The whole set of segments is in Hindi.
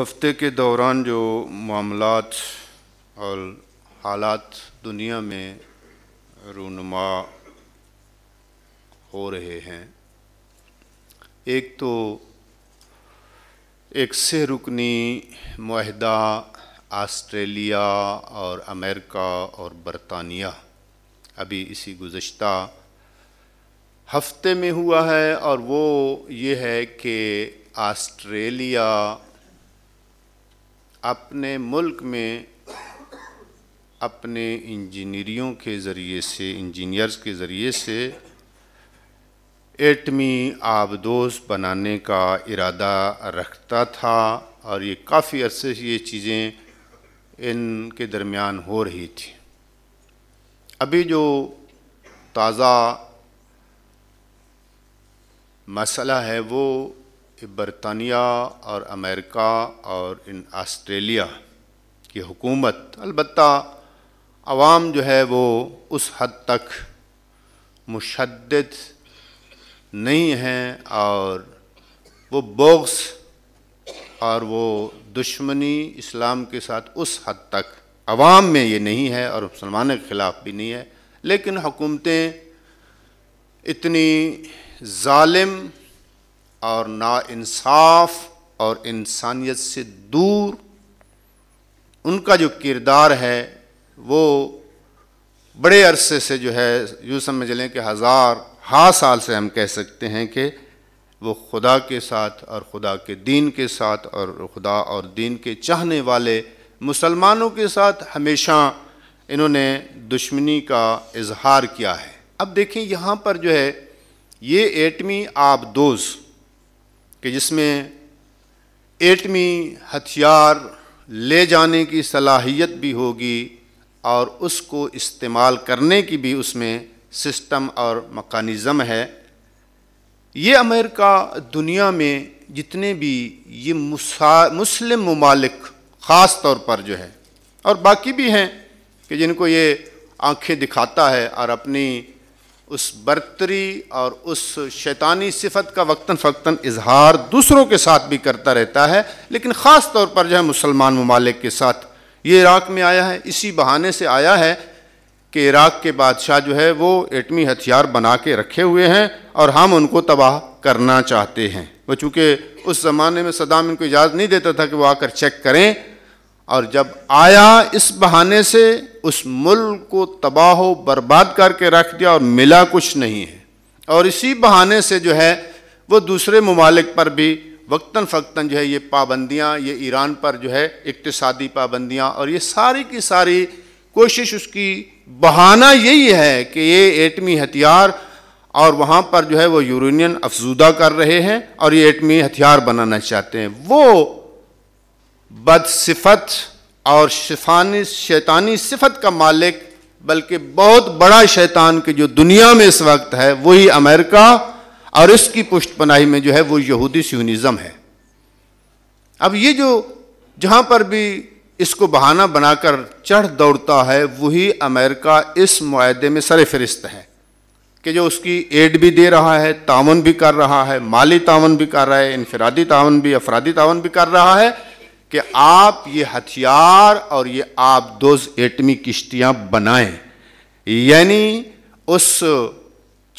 हफ्ते के दौरान जो मामलात और हालात दुनिया में रूनुमा हो रहे हैं एक तो एक से रुकनी माहदा आस्ट्रेलिया और अमेरिका और बरतानिया अभी इसी गुज्त हफ्ते में हुआ है और वो ये है कि आस्ट्रेलिया अपने मुल्क में अपने इंजीनियरों के ज़रिए से इंजीनियर्स के ज़रिए से एटमी आबदोज बनाने का इरादा रखता था और ये काफ़ी अरसे ये चीज़ें इनके दरमियान हो रही थी अभी जो ताज़ा मसला है वो बरतानिया और अमेरिका और इन आस्ट्रेलिया की हुकूमत अलबत् आवाम जो है वो उस हद तक मुशद नहीं हैं और वो बोक्स और वो दुश्मनी इस्लाम के साथ उस हद तक आवाम में ये नहीं है और मुसलमानों के ख़िलाफ़ भी नहीं है लेकिन हुकूमतें इतनी ालिम और नाानसाफ़ और इंसानियत से दूर उनका जो किरदार है वो बड़े अरसे से जो है यूँ समझ लें कि हज़ार हाँ साल से हम कह सकते हैं कि वो खुदा के साथ और खुदा के दीन के साथ और खुदा और दीन के चाहने वाले मुसलमानों के साथ हमेशा इन्होंने दुश्मनी का इजहार किया है अब देखें यहाँ पर जो है ये एटमी आबदोज़ कि जिसमें एटमी हथियार ले जाने की सलाहियत भी होगी और उसको इस्तेमाल करने की भी उसमें सिस्टम और मकानिज़म है ये अमेरिका दुनिया में जितने भी ये मुस्लिम ममालिक ख़ास तौर पर जो है और बाकी भी हैं कि जिनको ये आंखें दिखाता है और अपनी उस बर्तरी और उस शैतानी सिफत का वक्ता फ़क्ता इजहार दूसरों के साथ भी करता रहता है लेकिन ख़ास तौर पर जो है मुसलमान ममालिक के साथ ये इराक़ में आया है इसी बहाने से आया है कि इराक़ के बादशाह जो है वो एटमी हथियार बना के रखे हुए हैं और हम उनको तबाह करना चाहते हैं वो चूँकि उस ज़माने में सदाम इनको इजाज़त नहीं देता था कि वो आकर चेक करें और जब आया इस बहाने से उस मुल्क को तबाह बर्बाद करके रख दिया और मिला कुछ नहीं है और इसी बहाने से जो है वो दूसरे ममालिक पर भी वक्ता फ़क्ता जो है ये पाबंदियाँ ये ईरान पर जो है इकतसादी पाबंदियाँ और ये सारी की सारी कोशिश उसकी बहाना यही है कि ये एटमी हथियार और वहाँ पर जो है वो यूरेनियन अफजूदा कर रहे हैं और ये एटमी हथियार बनाना चाहते हैं वो बदसिफत और शिफानी शैतानी सिफत का मालिक बल्कि बहुत बड़ा शैतान के जो दुनिया में इस वक्त है वही अमेरिका और इसकी पुष्ट पनाही में जो है वो यहूदी सियोनिज़म है अब ये जो जहाँ पर भी इसको बहाना बनाकर चढ़ दौड़ता है वही अमेरिका इस माहे में सर फहरिस्त है कि जो उसकी एड भी दे रहा है तावन भी कर रहा है माली तावन भी कर रहा है इनफरादी तावन भी अफरादी तावन भी कर रहा है कि आप ये हथियार और ये आप दोज एटमी किश्तियाँ बनाएं यानी उस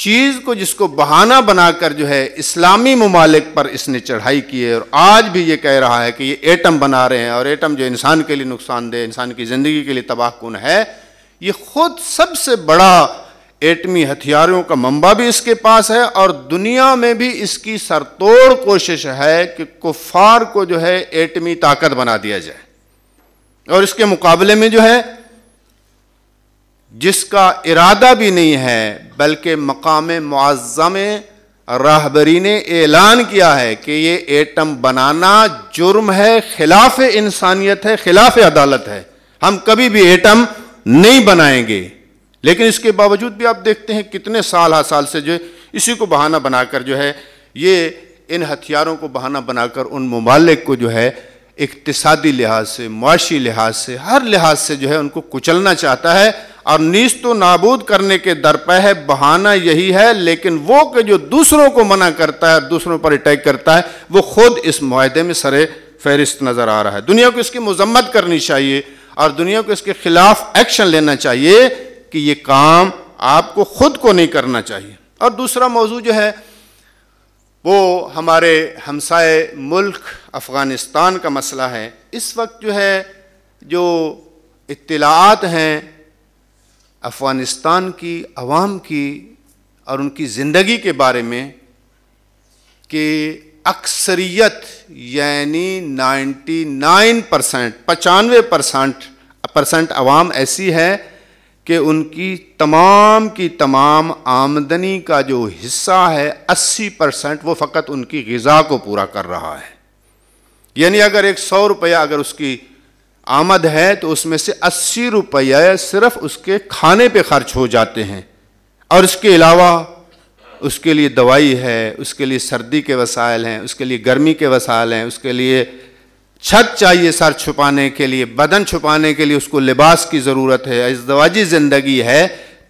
चीज़ को जिसको बहाना बनाकर जो है इस्लामी ममालिक पर इसने चढ़ाई की है और आज भी ये कह रहा है कि ये एटम बना रहे हैं और एटम जो इंसान के लिए नुकसानदेह इंसान की ज़िंदगी के लिए तबाह कन है ये खुद सबसे बड़ा एटमी हथियारों का मंबा भी इसके पास है और दुनिया में भी इसकी सरतोड़ कोशिश है कि कुफार को जो है एटमी ताकत बना दिया जाए और इसके मुकाबले में जो है जिसका इरादा भी नहीं है बल्कि मकाम मुआजम राहबरी ने ऐलान किया है कि ये एटम बनाना जुर्म है खिलाफ इंसानियत है खिलाफ अदालत है हम कभी भी एटम नहीं बनाएंगे लेकिन इसके बावजूद भी आप देखते हैं कितने साल हर साल से जो है इसी को बहाना बनाकर जो है ये इन हथियारों को बहाना बनाकर उन ममालिक को जो है इकतसादी लिहाज से मुआशी लिहाज से हर लिहाज से जो है उनको कुचलना चाहता है और नीस तो नाबूद करने के दर पर है बहाना यही है लेकिन वो के जो दूसरों को मना करता है दूसरों पर अटैक करता है वो खुद इस माहदे में सरे फहरिस्त नज़र आ रहा है दुनिया को इसकी मजम्मत करनी चाहिए और दुनिया को इसके खिलाफ एक्शन लेना चाहिए कि ये काम आपको खुद को नहीं करना चाहिए और दूसरा मौजू जो है वो हमारे हमसाए मुल्क अफ़गानिस्तान का मसला है इस वक्त जो है जो इतलात हैं अफ़गानिस्तान की आवाम की और उनकी ज़िंदगी के बारे में कि अक्सरियत यानी 99 परसेंट पचानवे परसेंट परसेंट आवाम ऐसी है कि उनकी तमाम की तमाम आमदनी का जो हिस्सा है 80 परसेंट वो फ़कत उनकी गज़ा को पूरा कर रहा है यानी अगर एक सौ रुपया अगर उसकी आमद है तो उसमें से अस्सी रुपये सिर्फ उसके खाने पे खर्च हो जाते हैं और इसके अलावा उसके लिए दवाई है उसके लिए सर्दी के वसायल हैं उसके लिए गर्मी के वसायल हैं उसके लिए छत चाहिए सर छुपाने के लिए बदन छुपाने के लिए उसको लिबास की ज़रूरत है इजवाजी ज़िंदगी है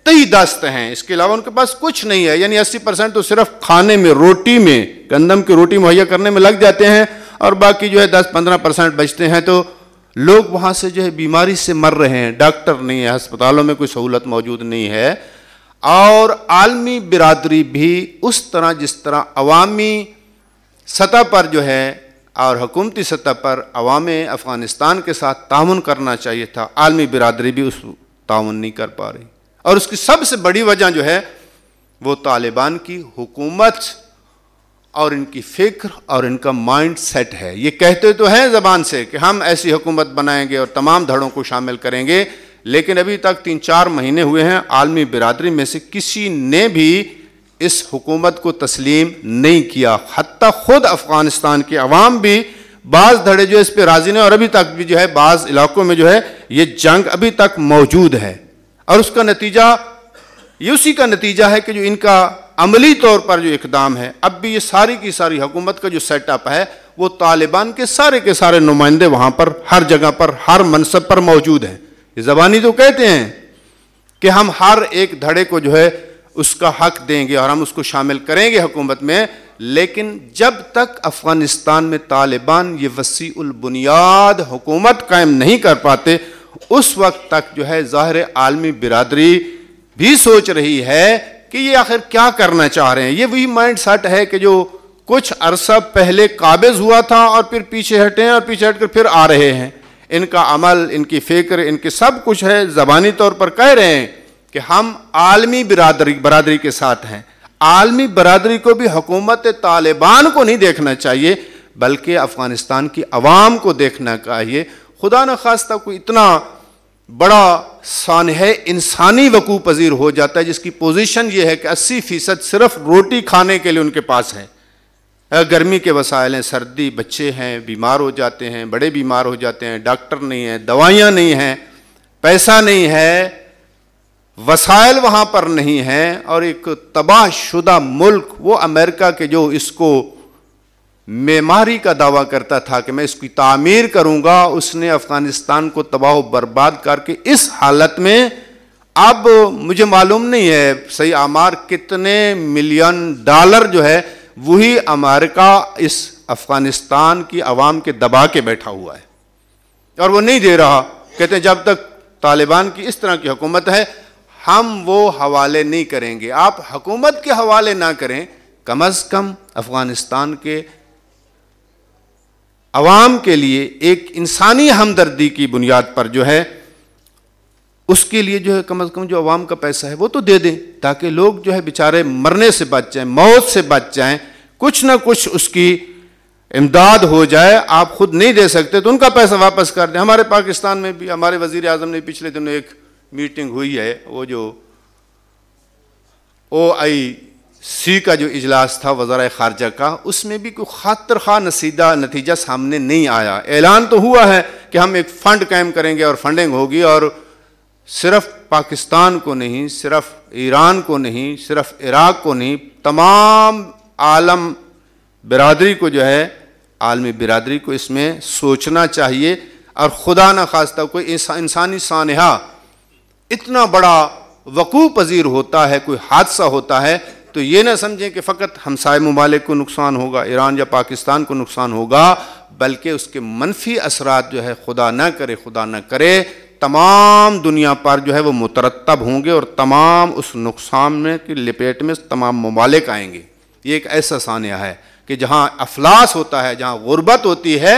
तई दस्त हैं इसके अलावा उनके पास कुछ नहीं है यानी अस्सी परसेंट तो सिर्फ खाने में रोटी में गंदम की रोटी मुहैया करने में लग जाते हैं और बाकी जो है दस पंद्रह परसेंट बचते हैं तो लोग वहाँ से जो है बीमारी से मर रहे हैं डॉक्टर नहीं है अस्पतालों में कोई सहूलत मौजूद नहीं है और आलमी बिरादरी भी उस तरह जिस तरह अवामी सतह पर जो है और हकूमती सतह पर अवाम अफ़गानिस्तान के साथ ताउन करना चाहिए था आलमी बिरदरी भी उस ताउन नहीं कर पा रही और उसकी सबसे बड़ी वजह जो है वो तालिबान की हुकूमत और इनकी फ़िक्र और इनका माइंड सेट है ये कहते तो हैं ज़बान से कि हम ऐसी हुकूमत बनाएंगे और तमाम धड़ों को शामिल करेंगे लेकिन अभी तक तीन चार महीने हुए हैं आलमी बिरदरी में से किसी ने भी इस हुकूमत को तस्लीम नहीं किया हती ख़ुद अफ़गानिस्तान के अवाम भी बाज़ धड़े जो इस पर राजी ने और अभी तक भी जो है बाज़ इलाकों में जो है ये जंग अभी तक मौजूद है और उसका नतीजा ये उसी का नतीजा है कि जो इनका अमली तौर पर जो इकदाम है अब भी ये सारी की सारी हुकूमत का जो सेटअप है वो तालिबान के सारे के सारे नुमाइंदे वहाँ पर हर जगह पर हर मनसब पर मौजूद हैं ये जबानी तो कहते हैं कि हम हर एक धड़े को जो है उसका हक देंगे और हम उसको शामिल करेंगे हुकूमत में लेकिन जब तक अफ़गानिस्तान में तालिबान ये वसी बुनियाद हुकूमत कायम नहीं कर पाते उस वक्त तक जो है ज़ाहिर आलमी बिरादरी भी सोच रही है कि ये आखिर क्या करना चाह रहे हैं ये वही माइंड सेट है कि जो कुछ अरसा पहले काबिज हुआ था और फिर पीछे हटे हैं और पीछे हटकर फिर आ रहे हैं इनका अमल इनकी फ़िक्र इनके सब कुछ है ज़बानी तौर पर कह रहे हैं कि हम आलमी बिरादरी बरादरी के साथ हैं आलमी बरादरी को भी हुकूमत तालिबान को नहीं देखना चाहिए बल्कि अफ़गानिस्तान की आवाम को देखना चाहिए खुदा न खास्ता कोई इतना बड़ा है इंसानी वकू पजीर हो जाता है जिसकी पोजीशन ये है कि अस्सी फ़ीसद सिर्फ रोटी खाने के लिए उनके पास है गर्मी के वसाइल हैं सर्दी बच्चे हैं बीमार हो जाते हैं बड़े बीमार हो जाते हैं डॉक्टर नहीं हैं दवाइयाँ नहीं हैं पैसा नहीं है वसायल वहाँ पर नहीं हैं और एक तबाहशुदा मुल्क वो अमेरिका के जो इसको मेमारी का दावा करता था कि मैं इसकी तामीर करूंगा उसने अफ़गानिस्तान को तबाह बर्बाद करके इस हालत में अब मुझे मालूम नहीं है सही आमार कितने मिलियन डॉलर जो है वही अमेरिका इस अफ़गानिस्तान की आवाम के दबा के बैठा हुआ है और वो नहीं दे रहा कहते जब तक तालिबान की इस तरह की हुकूमत है हम वो हवाले नहीं करेंगे आप हकूमत के हवाले ना करें कम अज़ कम अफ़गानिस्तान के आवाम के लिए एक इंसानी हमदर्दी की बुनियाद पर जो है उसके लिए जो है कम अज़ कम जो आवाम का पैसा है वो तो दे दें ताकि लोग जो है बेचारे मरने से बच जाएं मौत से बच जाएं कुछ ना कुछ उसकी इमदाद हो जाए आप खुद नहीं दे सकते तो उनका पैसा वापस कर दें हमारे पाकिस्तान में भी हमारे वज़ी अजम ने पिछले दिनों एक मीटिंग हुई है वो जो ओ आई सी का जो इजलास था वजरा ख़ारजा का उसमें भी कोई खातर खा नसीदा नतीजा सामने नहीं आया ऐलान तो हुआ है कि हम एक फ़ंड कायम करेंगे और फंडिंग होगी और सिर्फ पाकिस्तान को नहीं सिर्फ ईरान को नहीं सिर्फ इराक़ को नहीं तमाम आलम बिरादरी को जो है आलमी बिरादरी को इसमें सोचना चाहिए और ख़ुदा न खास्ता कोई इंसानी सानहा इतना बड़ा वकू पजीर होता है कोई हादसा होता है तो ये ना समझें कि फ़कत हमसाय ममालिक को नुकसान होगा ईरान या पाकिस्तान को नुकसान होगा बल्कि उसके मनफी असरा जो है खुदा न करे खुदा न करे तमाम दुनिया पर जो है वो मुतरतब होंगे और तमाम उस नुकसान में की लपेट में तमाम ममालिक आएंगे ये एक ऐसा सानिया है कि जहाँ अफलास होता है जहाँ गुर्बत होती है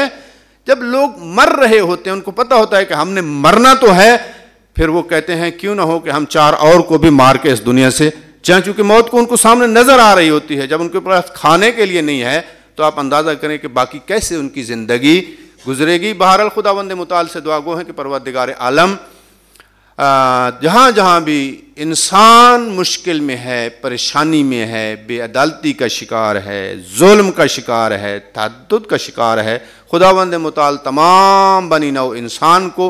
जब लोग मर रहे होते हैं उनको पता होता है कि हमने मरना तो है फिर वो कहते हैं क्यों ना हो कि हम चार और को भी मार के इस दुनिया से चाहे चूंकि मौत को उनको सामने नजर आ रही होती है जब उनके पास खाने के लिए नहीं है तो आप अंदाज़ा करें कि बाकी कैसे उनकी ज़िंदगी गुजरेगी बहरल खुदा बंद मताल से दुआगो हैं कि दिगार आलम जहाँ जहाँ भी इंसान मुश्किल में है परेशानी में है बेअदालती का शिकार है जुल्म का शिकार है तहद का शिकार है खुदावंद मताल तमाम बनी नौ इंसान को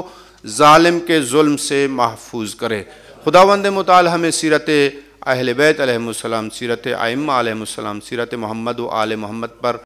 ालिम के जुल्म से महफूज करे खुदा वंद मताल हमें सीरत अहल बैत सीरत आइम आलम सीरत मोहम्मद व आल मोहम्मद पर